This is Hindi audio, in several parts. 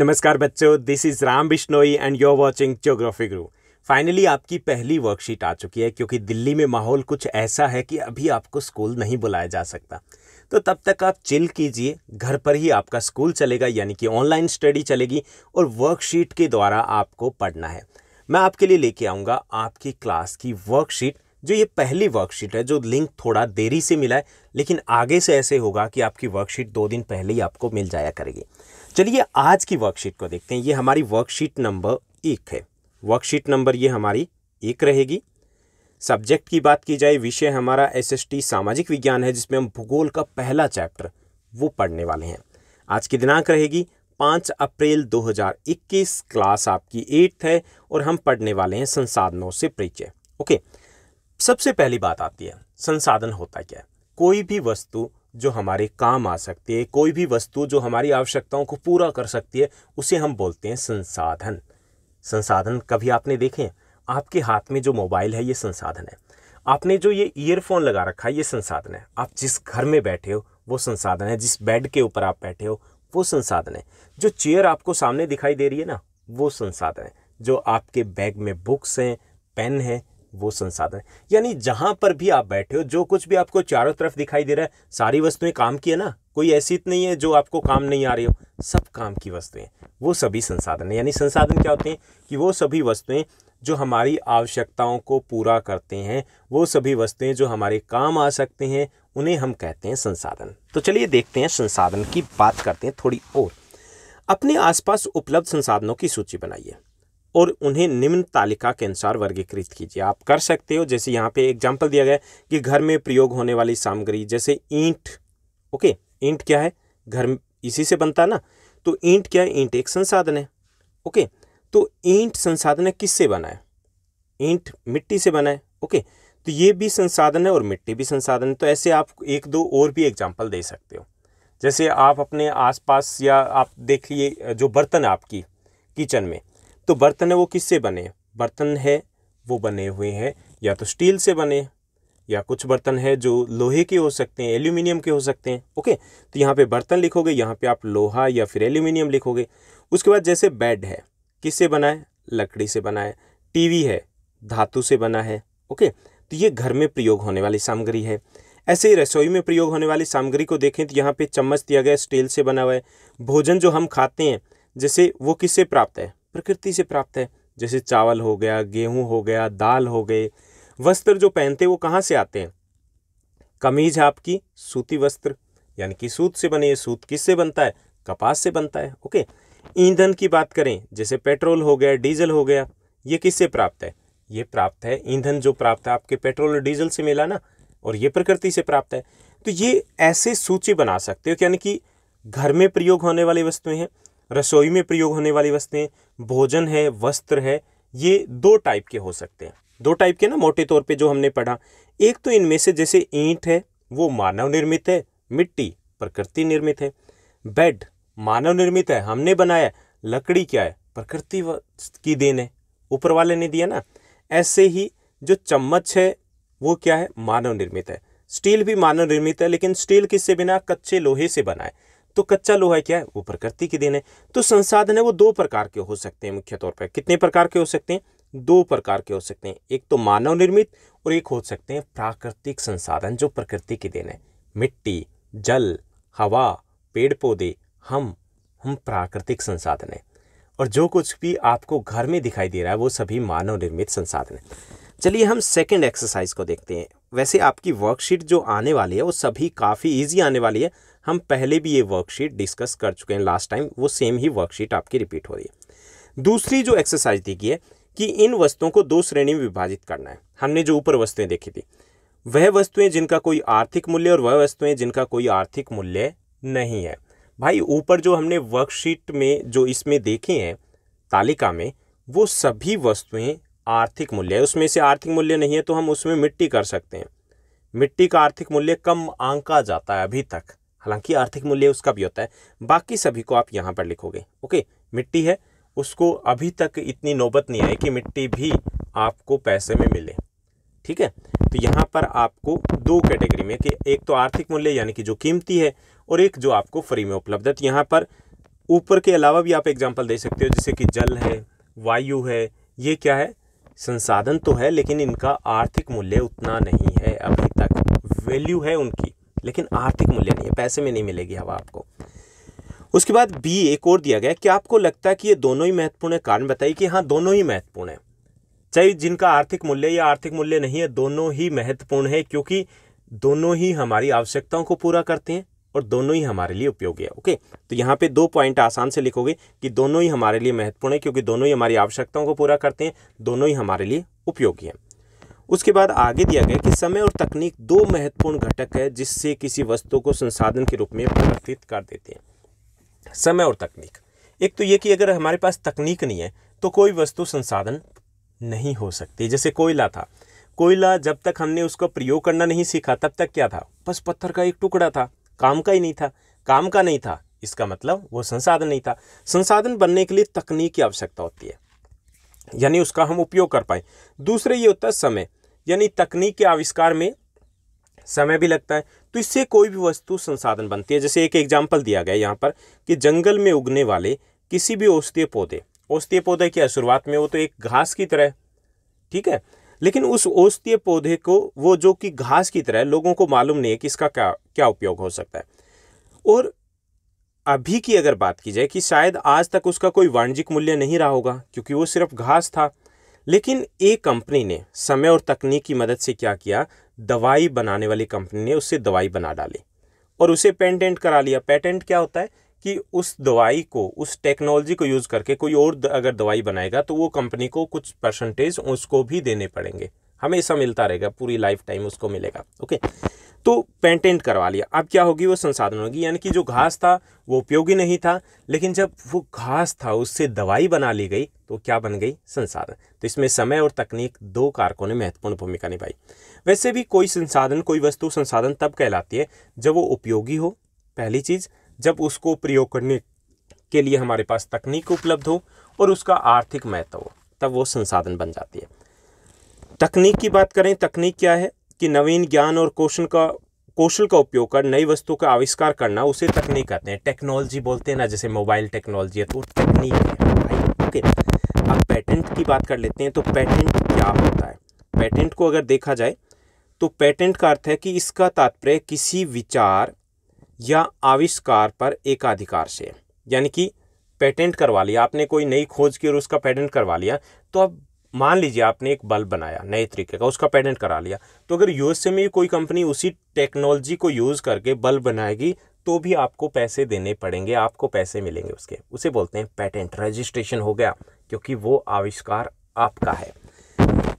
नमस्कार बच्चों this is Ram Bishnoi and you are watching geography Guru finally आपकी पहली वर्कशीट आ चुकी है क्योंकि दिल्ली में माहौल कुछ ऐसा है कि अभी आपको स्कूल नहीं बुलाया जा सकता तो तब तक आप चिल कीजिए घर पर ही आपका स्कूल चलेगा यानी कि ऑनलाइन स्टडी चलेगी और वर्कशीट के द्वारा आपको पढ़ना है मैं आपके लिए लेके आऊँगा आपकी क्लास की वर्कशीट जो ये पहली वर्कशीट है जो लिंक थोड़ा देरी से मिला है लेकिन आगे से ऐसे होगा कि आपकी वर्कशीट दो दिन पहले ही आपको मिल जाया करेगी चलिए आज की वर्कशीट को देखते हैं ये हमारी वर्कशीट नंबर एक है वर्कशीट नंबर ये हमारी एक रहेगी सब्जेक्ट की बात की जाए विषय हमारा एसएसटी सामाजिक विज्ञान है जिसमें हम भूगोल का पहला चैप्टर वो पढ़ने वाले हैं आज की दिनांक रहेगी पाँच अप्रैल 2021 क्लास आपकी एट्थ है और हम पढ़ने वाले हैं संसाधनों से परिचय ओके सबसे पहली बात आती है संसाधन होता क्या है कोई भी वस्तु जो हमारे काम आ सकती है कोई भी वस्तु जो हमारी आवश्यकताओं को पूरा कर सकती है उसे हम बोलते हैं संसाधन संसाधन कभी आपने देखे आपके हाथ में जो मोबाइल है ये संसाधन है आपने जो ये ईयरफोन लगा रखा है ये संसाधन है आप जिस घर में बैठे हो वो संसाधन है जिस बेड के ऊपर आप बैठे हो वो संसाधन है जो चेयर आपको सामने दिखाई दे रही है ना वो संसाधन है जो आपके बैग में बुक्स हैं पेन है वो संसाधन यानी जहां पर भी आप बैठे हो जो कुछ भी आपको चारों तरफ दिखाई दे रहा है सारी वस्तुएं काम की है ना कोई ऐसी नहीं है जो आपको काम नहीं आ रही हो सब काम की वस्तुएं वो सभी संसाधन है यानी संसाधन क्या होते हैं कि वो सभी वस्तुएं जो हमारी आवश्यकताओं को पूरा करते हैं वो सभी वस्तुएं जो हमारे काम आ सकते हैं उन्हें हम कहते हैं संसाधन तो चलिए देखते हैं संसाधन की बात करते हैं थोड़ी और अपने आसपास उपलब्ध संसाधनों की सूची बनाइए और उन्हें निम्न तालिका के अनुसार वर्गीकृत कीजिए आप कर सकते हो जैसे यहाँ पे एग्जाम्पल दिया गया कि घर में प्रयोग होने वाली सामग्री जैसे ईंट ओके ईंट क्या है घर इसी से बनता है ना तो ईंट क्या है ईंट एक संसाधन है ओके तो ईंट संसाधन है किससे बना है ईंट मिट्टी से बना है ओके तो ये भी संसाधन है और मिट्टी भी संसाधन है तो ऐसे आप एक दो और भी एग्जाम्पल दे सकते हो जैसे आप अपने आसपास या आप देख लिए जो बर्तन आपकी किचन में तो बर्तन है वो किससे बने बर्तन है वो बने हुए हैं या तो स्टील से बने या कुछ बर्तन है जो लोहे के हो सकते हैं एल्यूमिनियम के हो सकते हैं ओके तो यहाँ पे बर्तन लिखोगे यहाँ पे आप लोहा या फिर एल्यूमिनियम लिखोगे उसके बाद जैसे बेड है किससे बना है लकड़ी से बना है टीवी है धातु से बना है ओके तो ये घर में प्रयोग होने वाली सामग्री है ऐसे ही रसोई में प्रयोग होने वाली सामग्री को देखें तो यहाँ पे चम्मच दिया गया स्टील से बना हुआ है भोजन जो हम खाते हैं जैसे वो किससे प्राप्त है प्रकृति से प्राप्त है जैसे चावल हो गया गेहूं हो गया दाल हो गए वस्त्र जो पहनते हैं वो कहाँ से आते हैं कमीज आपकी सूती वस्त्र यानी कि सूत से बने ये सूत किससे बनता है कपास से बनता है ओके ईंधन की बात करें जैसे पेट्रोल हो गया डीजल हो गया ये किससे प्राप्त है ये प्राप्त है ईंधन जो प्राप्त है आपके पेट्रोल और डीजल से मिला ना और ये प्रकृति से प्राप्त है तो ये ऐसे सूची बना सकते हो यानी कि घर में प्रयोग होने वाली वस्तुएं हैं रसोई में प्रयोग होने वाली वस्तुएं भोजन है वस्त्र है ये दो टाइप के हो सकते हैं दो टाइप के ना मोटे तौर पे जो हमने पढ़ा एक तो इनमें से जैसे ईंट है वो मानव निर्मित है मिट्टी प्रकृति निर्मित है बेड मानव निर्मित है हमने बनाया लकड़ी क्या है प्रकृति की देन है ऊपर वाले ने दिया ना ऐसे ही जो चम्मच है वो क्या है मानव निर्मित है स्टील भी मानव निर्मित है लेकिन स्टील किससे बिना कच्चे लोहे से बना है तो कच्चा लोहा क्या है वो प्रकृति की देन है तो संसाधन है वो दो प्रकार के हो सकते हैं मुख्य तौर पर कितने प्रकार के हो सकते हैं दो प्रकार के हो सकते हैं एक तो मानव निर्मित और एक हो सकते हैं प्राकृतिक संसाधन जो प्रकृति की देन है मिट्टी जल हवा पेड़ पौधे हम हम प्राकृतिक संसाधन है और जो कुछ भी आपको घर में दिखाई दे रहा है वो सभी मानव निर्मित संसाधन है चलिए हम सेकेंड एक्सरसाइज को देखते हैं वैसे आपकी वर्कशीट जो आने वाली है वो सभी काफ़ी ईजी आने वाली है हम पहले भी ये वर्कशीट डिस्कस कर चुके हैं लास्ट टाइम वो सेम ही वर्कशीट आपकी रिपीट हो रही है दूसरी जो एक्सरसाइज दी गई है कि इन वस्तुओं को दो श्रेणी में विभाजित करना है हमने जो ऊपर वस्तुएं देखी थी वह वस्तुएं जिनका कोई आर्थिक मूल्य और वह वस्तुएं जिनका कोई आर्थिक मूल्य नहीं है भाई ऊपर जो हमने वर्कशीट में जो इसमें देखे हैं तालिका में वो सभी वस्तुएं आर्थिक मूल्य है उसमें से आर्थिक मूल्य नहीं है तो हम उसमें मिट्टी कर सकते हैं मिट्टी का आर्थिक मूल्य कम आंका जाता है अभी तक हालांकि आर्थिक मूल्य उसका भी होता है बाकी सभी को आप यहाँ पर लिखोगे ओके मिट्टी है उसको अभी तक इतनी नौबत नहीं आई कि मिट्टी भी आपको पैसे में मिले ठीक है तो यहाँ पर आपको दो कैटेगरी में कि एक तो आर्थिक मूल्य यानी कि जो कीमती है और एक जो आपको फ्री में उपलब्ध है तो यहाँ पर ऊपर के अलावा भी आप एग्जाम्पल दे सकते हो जैसे कि जल है वायु है ये क्या है संसाधन तो है लेकिन इनका आर्थिक मूल्य उतना नहीं है अभी तक वैल्यू है उनकी लेकिन आर्थिक मूल्य नहीं है पैसे में नहीं मिलेगी हवा आपको उसके बाद बी एक और दिया गया कि आपको लगता है कि ये दोनों ही महत्वपूर्ण है कारण बताइए कि हाँ दोनों ही महत्वपूर्ण है चाहे जिनका आर्थिक मूल्य या आर्थिक मूल्य नहीं है दोनों ही महत्वपूर्ण है क्योंकि दोनों ही हमारी आवश्यकताओं को पूरा करते हैं और दोनों ही हमारे लिए उपयोगी है ओके तो यहाँ पे दो पॉइंट आसान से लिखोगे कि दोनों ही हमारे लिए महत्वपूर्ण है क्योंकि दोनों ही हमारी आवश्यकताओं को पूरा करते हैं दोनों ही हमारे लिए उपयोगी हैं उसके बाद आगे दिया गया कि समय और तकनीक दो महत्वपूर्ण घटक है जिससे किसी वस्तु को संसाधन के रूप में परिवर्तित कर देते हैं समय और तकनीक एक तो ये कि अगर हमारे पास तकनीक नहीं है तो कोई वस्तु संसाधन नहीं हो सकती जैसे कोयला था कोयला जब तक हमने उसका प्रयोग करना नहीं सीखा तब तक क्या था बस पत्थर का एक टुकड़ा था काम का ही नहीं था काम का नहीं था इसका मतलब वो संसाधन नहीं था संसाधन बनने के लिए तकनीक की आवश्यकता होती है यानी उसका हम उपयोग कर पाए दूसरे ये होता है समय यानी तकनीक के आविष्कार में समय भी लगता है तो इससे कोई भी वस्तु संसाधन बनती है जैसे एक एग्जाम्पल दिया गया यहाँ पर कि जंगल में उगने वाले किसी भी औषधीय पौधे औषधीय पौधे की शुरुआत में वो तो एक घास की तरह ठीक है लेकिन उस औषधीय पौधे को वो जो कि घास की तरह लोगों को मालूम नहीं है कि इसका क्या क्या उपयोग हो सकता है और अभी की अगर बात की जाए कि शायद आज तक उसका कोई वाणिज्यिक मूल्य नहीं रहा होगा क्योंकि वो सिर्फ घास था लेकिन एक कंपनी ने समय और तकनीक की मदद से क्या किया दवाई बनाने वाली कंपनी ने उससे दवाई बना डाली और उसे पेटेंट करा लिया पेटेंट क्या होता है कि उस दवाई को उस टेक्नोलॉजी को यूज़ करके कोई और द, अगर दवाई बनाएगा तो वो कंपनी को कुछ परसेंटेज उसको भी देने पड़ेंगे हमेशा मिलता रहेगा पूरी लाइफ टाइम उसको मिलेगा ओके तो पेटेंट करवा लिया अब क्या होगी वो संसाधन होगी यानी कि जो घास था वो उपयोगी नहीं था लेकिन जब वो घास था उससे दवाई बना ली गई तो क्या बन गई संसाधन तो इसमें समय और तकनीक दो कारकों ने महत्वपूर्ण भूमिका निभाई वैसे भी कोई संसाधन कोई वस्तु संसाधन तब कहलाती है जब वो उपयोगी हो पहली चीज़ जब उसको प्रयोग करने के लिए हमारे पास तकनीक उपलब्ध हो और उसका आर्थिक महत्व हो तब वो संसाधन बन जाती है तकनीक की बात करें तकनीक क्या है कि नवीन ज्ञान और कौशल का कौशल का उपयोग कर नई वस्तु का आविष्कार करना उसे तकनीक कहते हैं टेक्नोलॉजी बोलते हैं ना जैसे मोबाइल टेक्नोलॉजी है तो तकनीक है भाई ओके अब पेटेंट की बात कर लेते हैं तो पेटेंट क्या होता है पेटेंट को अगर देखा जाए तो पेटेंट का अर्थ है कि इसका तात्पर्य किसी विचार या आविष्कार पर एकाधिकार से यानी कि पेटेंट करवा लिया आपने कोई नई खोज की और उसका पेटेंट करवा लिया तो अब मान लीजिए आपने एक बल्ब बनाया नए तरीके का उसका पेटेंट करा लिया तो अगर यूएसए में कोई कंपनी उसी टेक्नोलॉजी को यूज़ करके बल्ब बनाएगी तो भी आपको पैसे देने पड़ेंगे आपको पैसे मिलेंगे उसके उसे बोलते हैं पेटेंट रजिस्ट्रेशन हो गया क्योंकि वो आविष्कार आपका है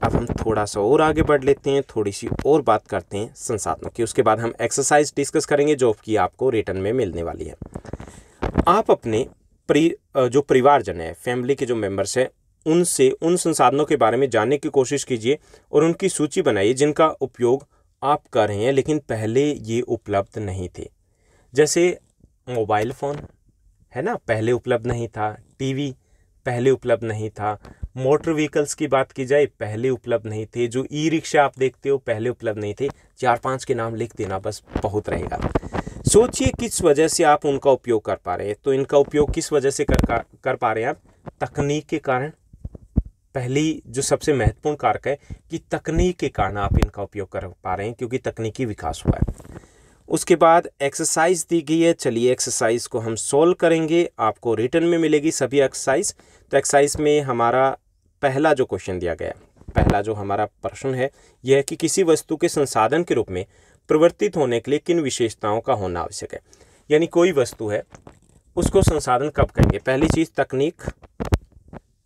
अब हम थोड़ा सा और आगे बढ़ लेते हैं थोड़ी सी और बात करते हैं संसाधनों की उसके बाद हम एक्सरसाइज डिस्कस करेंगे जो कि आपको रिटर्न में मिलने वाली है आप अपने परि जो परिवारजन है फैमिली के जो मेम्बर्स हैं उनसे उन संसाधनों के बारे में जानने की कोशिश कीजिए और उनकी सूची बनाइए जिनका उपयोग आप कर रहे हैं लेकिन पहले ये उपलब्ध नहीं थे जैसे मोबाइल फ़ोन है ना पहले उपलब्ध नहीं था टीवी पहले उपलब्ध नहीं था मोटर व्हीकल्स की बात की जाए पहले उपलब्ध नहीं थे जो ई रिक्शा आप देखते हो पहले उपलब्ध नहीं थे चार पांच के नाम लिख देना बस बहुत रहेगा सोचिए किस वजह से आप उनका उपयोग कर पा रहे हैं तो इनका उपयोग किस वजह से कर कर पा रहे हैं आप तकनीक के कारण पहली जो सबसे महत्वपूर्ण कारक है कि तकनीक के कारण आप इनका उपयोग कर पा रहे हैं क्योंकि तकनीकी विकास हुआ है उसके बाद एक्सरसाइज दी गई है चलिए एक्सरसाइज को हम सोल्व करेंगे आपको रिटर्न में मिलेगी सभी एक्सरसाइज तो एक्सरसाइज में हमारा पहला जो क्वेश्चन दिया गया पहला जो हमारा प्रश्न है यह है कि किसी वस्तु के संसाधन के रूप में प्रवर्तित होने के लिए किन विशेषताओं का होना आवश्यक है यानी कोई वस्तु है उसको संसाधन कब कहेंगे पहली चीज़ तकनीक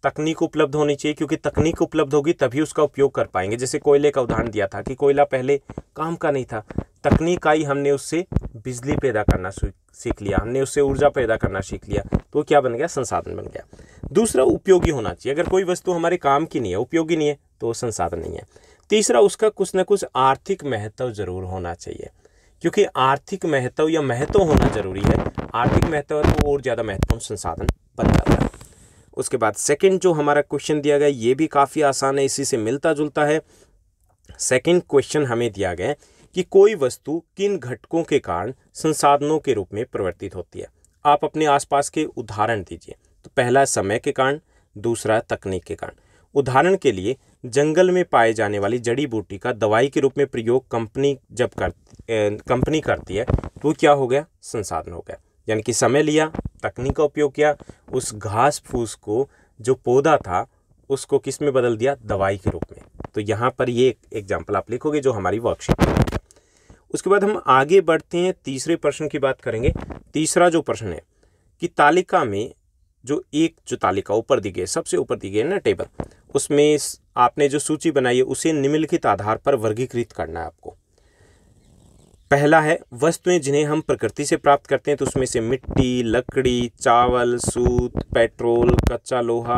तकनीक उपलब्ध होनी चाहिए क्योंकि तकनीक उपलब्ध होगी तभी उसका उपयोग कर पाएंगे जैसे कोयले का उदाहरण दिया था कि कोयला पहले काम का नहीं था तकनीक आई हमने उससे बिजली पैदा करना सीख लिया हमने उससे ऊर्जा पैदा करना सीख लिया तो क्या बन गया संसाधन बन गया दूसरा उपयोगी होना चाहिए अगर कोई वस्तु हमारे काम की नहीं है उपयोगी नहीं है तो वो संसाधन नहीं है तीसरा उसका कुछ ना कुछ आर्थिक महत्व जरूर होना चाहिए क्योंकि आर्थिक महत्व या महत्व होना जरूरी है आर्थिक महत्व तो और ज़्यादा महत्वपूर्ण संसाधन बन जाता है उसके बाद सेकंड जो हमारा क्वेश्चन दिया गया ये भी काफ़ी आसान है इसी से मिलता जुलता है सेकंड क्वेश्चन हमें दिया गया कि कोई वस्तु किन घटकों के कारण संसाधनों के रूप में परिवर्तित होती है आप अपने आसपास के उदाहरण दीजिए तो पहला समय के कारण दूसरा तकनीक के कारण उदाहरण के लिए जंगल में पाए जाने वाली जड़ी बूटी का दवाई के रूप में प्रयोग कंपनी जब कर कंपनी करती है तो क्या हो गया संसाधन हो गया यानी कि समय लिया तकनीक का उपयोग किया उस घास फूस को जो पौधा था उसको किस में बदल दिया दवाई के रूप में तो यहाँ पर ये एग्जाम्पल आप लिखोगे जो हमारी वर्कशीट उसके बाद हम आगे बढ़ते हैं तीसरे प्रश्न की बात करेंगे तीसरा जो प्रश्न है कि तालिका में जो एक जो तालिका ऊपर दी गई सबसे ऊपर दी गई ना टेबल उसमें आपने जो सूची बनाई है उसे निम्नलिखित आधार पर वर्गीकृत करना है आपको पहला है वस्तुएं जिन्हें हम प्रकृति से प्राप्त करते हैं तो उसमें से मिट्टी लकड़ी चावल सूत पेट्रोल कच्चा लोहा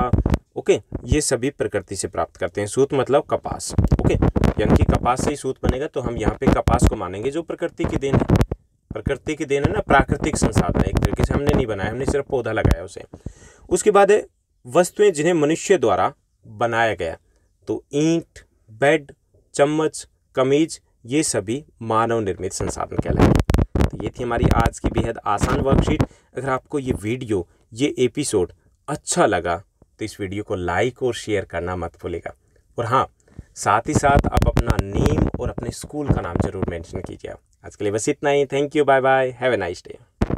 ओके ये सभी प्रकृति से प्राप्त करते हैं सूत मतलब कपास ओके यानी कि कपास से ही सूत बनेगा तो हम यहाँ पे कपास को मानेंगे जो प्रकृति की देन है प्रकृति की देन है ना प्राकृतिक संसाधन है एक तरीके से हमने नहीं बनाया हमने सिर्फ पौधा लगाया उसे उसके बाद है वस्तुएं जिन्हें मनुष्य द्वारा बनाया गया तो ईंट बेड चम्मच कमीज ये सभी मानव निर्मित संसाधन कहलाए तो ये थी हमारी आज की बेहद आसान वर्कशीट अगर आपको ये वीडियो ये एपिसोड अच्छा लगा तो इस वीडियो को लाइक और शेयर करना मत भूलेगा और हाँ साथ ही साथ आप अपना नेम और अपने स्कूल का नाम जरूर मेंशन कीजिए आज के लिए बस इतना ही thank you bye bye have a nice day